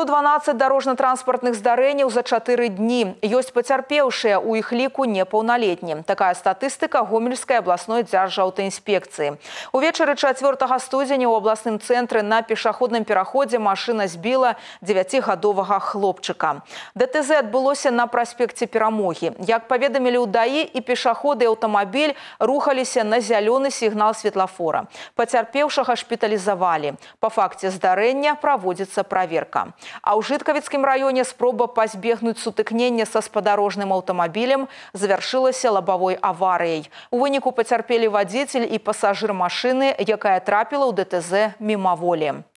112 дорожно транспортных здарэнняў за чатыры дні. Есть потерпевшие у іх ліку непаўналетні. Такая статистика статыстыка гомельскай абласной дзяржаўтаінспекцыі. Увечары 4 студзеня у абласным центре на пешеходном переходе машина сбила 9гадовага хлопчыка. ДТЗ адбылося на праспекце перамогі. Як паведамілі ў и пешеходы пешаходы аўтамабіль рухаліся на зеленый сигнал светлафора. Потерпевших шпіталізавалі. По факте здарэння проводится проверка. А у жыткавіцкім районе спроба пазбегнуць сутыкнення со сподорожным автомобилем завершилась лобовой аварией. У выніку пацярпелі водитель и пассажир машины, якая трапіла у ДТЗ мімаволі.